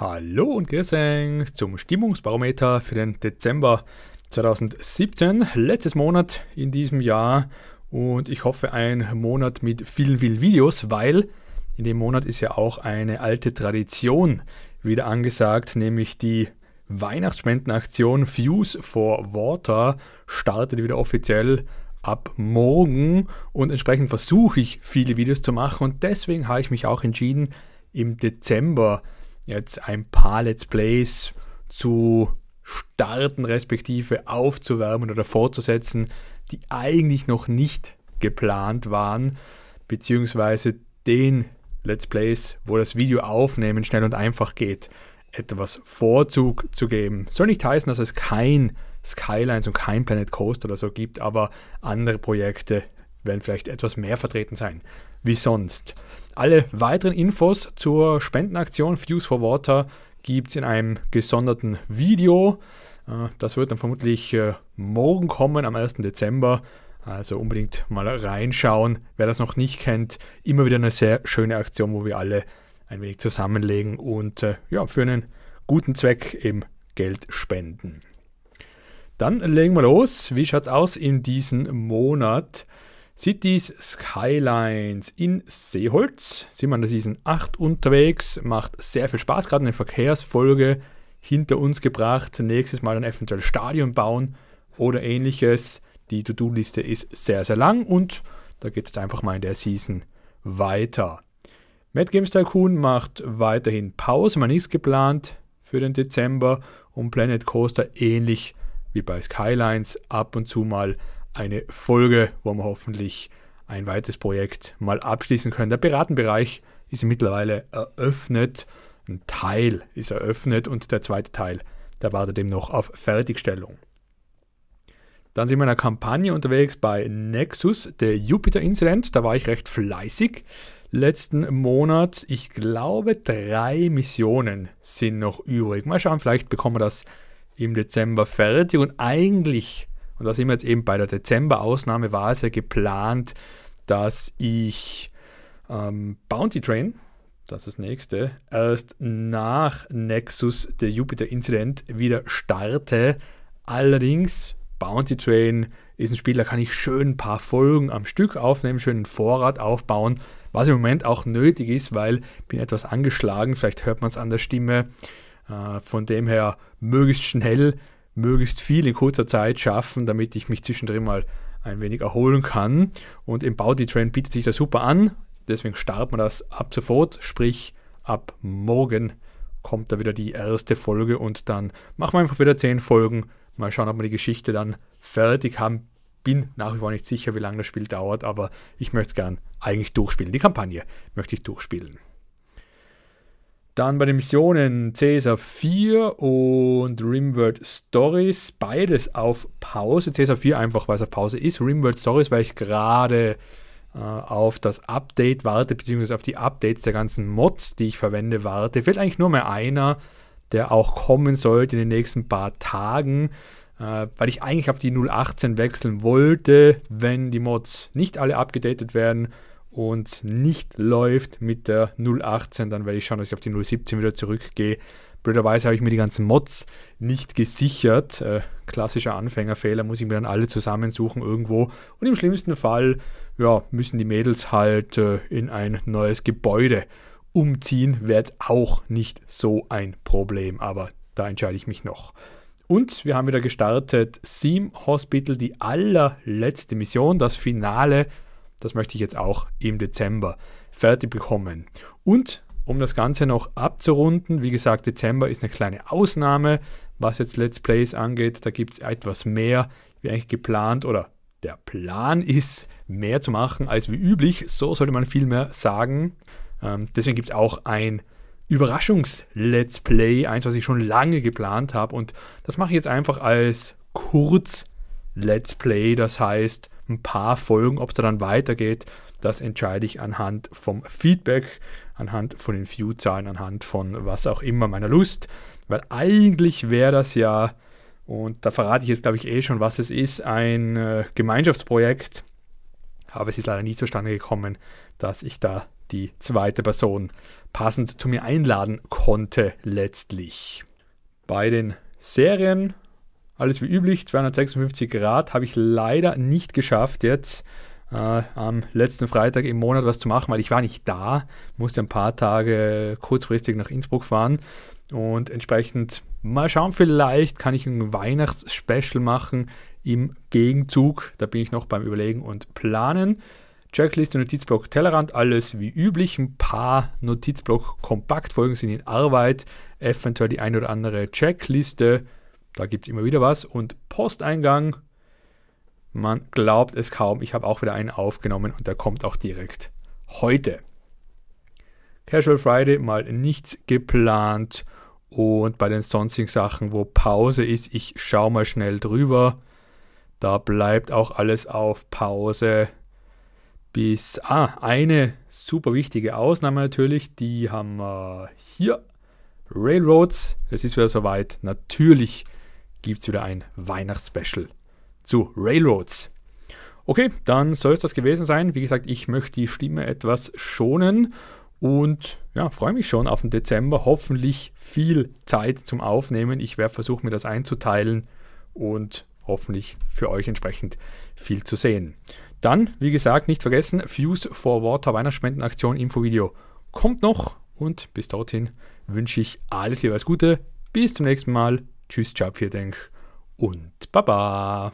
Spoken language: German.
Hallo und grüß zum Stimmungsbarometer für den Dezember 2017, letztes Monat in diesem Jahr und ich hoffe ein Monat mit vielen, vielen Videos, weil in dem Monat ist ja auch eine alte Tradition wieder angesagt, nämlich die Weihnachtsspendenaktion Fuse for Water startet wieder offiziell ab morgen und entsprechend versuche ich viele Videos zu machen und deswegen habe ich mich auch entschieden, im Dezember jetzt ein paar Let's Plays zu starten, respektive aufzuwärmen oder fortzusetzen, die eigentlich noch nicht geplant waren, beziehungsweise den Let's Plays, wo das Video aufnehmen schnell und einfach geht, etwas Vorzug zu geben. Soll nicht heißen, dass es kein Skylines und kein Planet Coast oder so gibt, aber andere Projekte werden vielleicht etwas mehr vertreten sein wie sonst. Alle weiteren Infos zur Spendenaktion Fuse for Water gibt es in einem gesonderten Video. Äh, das wird dann vermutlich äh, morgen kommen, am 1. Dezember. Also unbedingt mal reinschauen. Wer das noch nicht kennt, immer wieder eine sehr schöne Aktion, wo wir alle ein wenig zusammenlegen und äh, ja, für einen guten Zweck eben Geld spenden. Dann legen wir los. Wie schaut es aus in diesem Monat? Cities Skylines in Seeholz. Sieht man, da sind 8 unterwegs. Macht sehr viel Spaß, gerade eine Verkehrsfolge hinter uns gebracht. Nächstes Mal dann eventuell Stadion bauen oder ähnliches. Die To-Do-Liste ist sehr, sehr lang und da geht es einfach mal in der Season weiter. Mad Games Tycoon macht weiterhin Pause, man ist geplant für den Dezember und Planet Coaster ähnlich wie bei Skylines ab und zu mal eine Folge, wo wir hoffentlich ein weiteres Projekt mal abschließen können. Der Piratenbereich ist mittlerweile eröffnet. Ein Teil ist eröffnet und der zweite Teil, der wartet eben noch auf Fertigstellung. Dann sind wir in einer Kampagne unterwegs bei Nexus, der Jupiter Incident. Da war ich recht fleißig. Letzten Monat, ich glaube, drei Missionen sind noch übrig. Mal schauen, vielleicht bekommen wir das im Dezember fertig. Und eigentlich und da sind wir jetzt eben bei der Dezember-Ausnahme, war es ja geplant, dass ich ähm, Bounty Train, das ist das nächste, erst nach Nexus der Jupiter-Incident wieder starte. Allerdings, Bounty Train ist ein Spiel, da kann ich schön ein paar Folgen am Stück aufnehmen, schön einen Vorrat aufbauen, was im Moment auch nötig ist, weil ich bin etwas angeschlagen, vielleicht hört man es an der Stimme. Äh, von dem her möglichst schnell möglichst viel in kurzer Zeit schaffen, damit ich mich zwischendrin mal ein wenig erholen kann. Und im Body Train bietet sich das super an. Deswegen starten wir das ab sofort, sprich ab morgen kommt da wieder die erste Folge und dann machen wir einfach wieder zehn Folgen. Mal schauen, ob wir die Geschichte dann fertig haben. Bin nach wie vor nicht sicher, wie lange das Spiel dauert, aber ich möchte es gern eigentlich durchspielen. Die Kampagne möchte ich durchspielen. Dann bei den Missionen Caesar 4 und Rimworld Stories, beides auf Pause. Caesar 4 einfach, weil es auf Pause ist. Rimworld Stories, weil ich gerade äh, auf das Update warte, beziehungsweise auf die Updates der ganzen Mods, die ich verwende, warte. Fehlt eigentlich nur mehr einer, der auch kommen sollte in den nächsten paar Tagen, äh, weil ich eigentlich auf die 018 wechseln wollte, wenn die Mods nicht alle abgedatet werden und nicht läuft mit der 018, dann werde ich schauen, dass ich auf die 017 wieder zurückgehe. Blöderweise habe ich mir die ganzen Mods nicht gesichert. Äh, klassischer Anfängerfehler, muss ich mir dann alle zusammensuchen irgendwo. Und im schlimmsten Fall ja, müssen die Mädels halt äh, in ein neues Gebäude umziehen. Wäre jetzt auch nicht so ein Problem, aber da entscheide ich mich noch. Und wir haben wieder gestartet Seam Hospital, die allerletzte Mission, das Finale das möchte ich jetzt auch im Dezember fertig bekommen. Und um das Ganze noch abzurunden, wie gesagt, Dezember ist eine kleine Ausnahme, was jetzt Let's Plays angeht. Da gibt es etwas mehr, wie eigentlich geplant oder der Plan ist, mehr zu machen als wie üblich. So sollte man viel mehr sagen. Ähm, deswegen gibt es auch ein Überraschungs-Let's Play, eins, was ich schon lange geplant habe. Und das mache ich jetzt einfach als kurz Let's Play. Das heißt, ein paar Folgen, ob es da dann weitergeht, das entscheide ich anhand vom Feedback, anhand von den View-Zahlen, anhand von was auch immer meiner Lust. Weil eigentlich wäre das ja, und da verrate ich jetzt, glaube ich, eh schon, was es ist, ein äh, Gemeinschaftsprojekt. Aber es ist leider nie zustande gekommen, dass ich da die zweite Person passend zu mir einladen konnte letztlich. Bei den Serien alles wie üblich, 256 Grad habe ich leider nicht geschafft jetzt äh, am letzten Freitag im Monat was zu machen, weil ich war nicht da, musste ein paar Tage kurzfristig nach Innsbruck fahren und entsprechend mal schauen, vielleicht kann ich ein Weihnachtsspecial machen im Gegenzug. Da bin ich noch beim Überlegen und Planen. Checkliste, Notizblock, Tellerrand, alles wie üblich. Ein paar Notizblock-Kompaktfolgen sind in Arbeit. Eventuell die ein oder andere Checkliste. Da gibt es immer wieder was. Und Posteingang, man glaubt es kaum. Ich habe auch wieder einen aufgenommen und der kommt auch direkt heute. Casual Friday mal nichts geplant. Und bei den sonstigen Sachen, wo Pause ist, ich schaue mal schnell drüber. Da bleibt auch alles auf Pause. Bis, ah, eine super wichtige Ausnahme natürlich, die haben wir hier. Railroads, es ist wieder soweit. Natürlich gibt es wieder ein Weihnachtsspecial zu Railroads. Okay, dann soll es das gewesen sein. Wie gesagt, ich möchte die Stimme etwas schonen und ja, freue mich schon auf den Dezember. Hoffentlich viel Zeit zum Aufnehmen. Ich werde versuchen, mir das einzuteilen und hoffentlich für euch entsprechend viel zu sehen. Dann, wie gesagt, nicht vergessen, Fuse for Water Weihnachtsspendenaktion Infovideo kommt noch und bis dorthin wünsche ich alles Liebe, alles Gute. Bis zum nächsten Mal. Tschüss, ciao, vielen Dank und Baba.